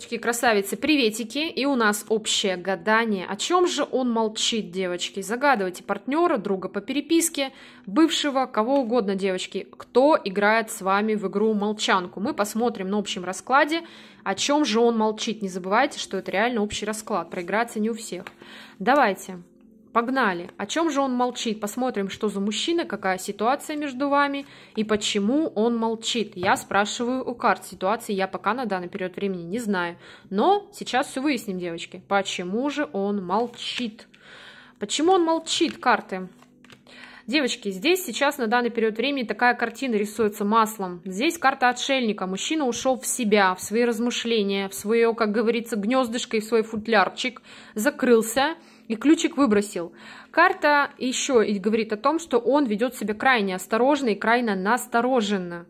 Девочки, красавицы, приветики. И у нас общее гадание. О чем же он молчит, девочки? Загадывайте партнера, друга по переписке, бывшего, кого угодно, девочки. Кто играет с вами в игру молчанку? Мы посмотрим на общем раскладе, о чем же он молчит. Не забывайте, что это реально общий расклад. Проиграться не у всех. Давайте. Погнали. О чем же он молчит? Посмотрим, что за мужчина, какая ситуация между вами и почему он молчит. Я спрашиваю у карт ситуации, я пока на данный период времени не знаю. Но сейчас все выясним, девочки. Почему же он молчит? Почему он молчит, карты? Девочки, здесь сейчас на данный период времени такая картина рисуется маслом. Здесь карта отшельника. Мужчина ушел в себя, в свои размышления, в свое, как говорится, гнездышко и в свой футлярчик. Закрылся. Закрылся и ключик выбросил. Карта еще и говорит о том, что он ведет себя крайне осторожно и крайне настороженно.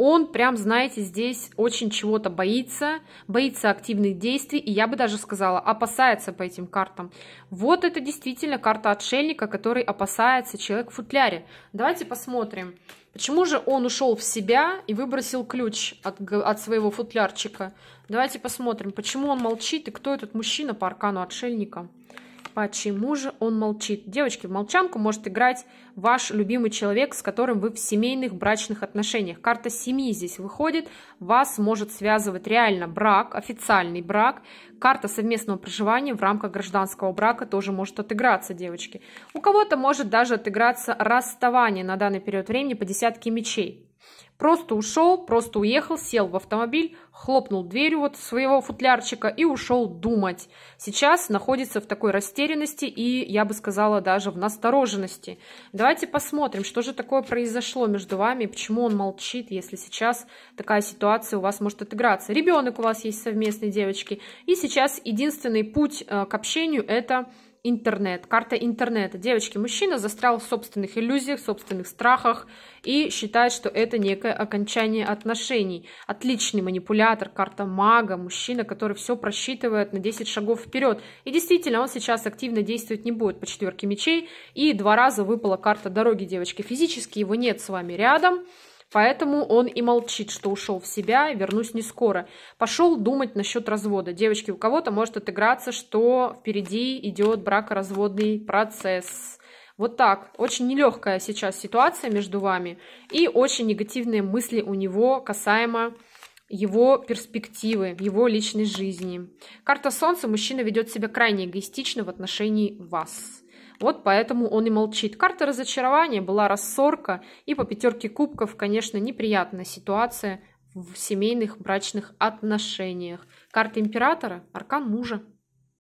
Он прям, знаете, здесь очень чего-то боится, боится активных действий, и я бы даже сказала, опасается по этим картам. Вот это действительно карта отшельника, который опасается человек в футляре. Давайте посмотрим, почему же он ушел в себя и выбросил ключ от, от своего футлярчика. Давайте посмотрим, почему он молчит и кто этот мужчина по аркану отшельника. Почему же он молчит? Девочки, в молчанку может играть ваш любимый человек, с которым вы в семейных брачных отношениях. Карта семьи здесь выходит. Вас может связывать реально брак, официальный брак. Карта совместного проживания в рамках гражданского брака тоже может отыграться, девочки. У кого-то может даже отыграться расставание на данный период времени по десятке мечей. Просто ушел, просто уехал, сел в автомобиль, хлопнул дверью вот своего футлярчика и ушел думать. Сейчас находится в такой растерянности и, я бы сказала, даже в настороженности. Давайте посмотрим, что же такое произошло между вами, почему он молчит, если сейчас такая ситуация у вас может отыграться. Ребенок у вас есть совместный, девочки, и сейчас единственный путь э, к общению – это интернет, карта интернета. Девочки, мужчина застрял в собственных иллюзиях, в собственных страхах и считает, что это некое окончание отношений. Отличный манипулятор, карта мага, мужчина, который все просчитывает на 10 шагов вперед. И действительно, он сейчас активно действовать не будет по четверке мечей. И два раза выпала карта дороги, девочки. Физически его нет с вами рядом. Поэтому он и молчит, что ушел в себя, вернусь не скоро. Пошел думать насчет развода. Девочки, у кого-то может отыграться, что впереди идет бракоразводный процесс. Вот так. Очень нелегкая сейчас ситуация между вами и очень негативные мысли у него касаемо его перспективы, его личной жизни. Карта Солнца. Мужчина ведет себя крайне эгоистично в отношении вас. Вот поэтому он и молчит. Карта разочарования была рассорка, и по пятерке кубков, конечно, неприятная ситуация в семейных брачных отношениях. Карта императора – аркан мужа.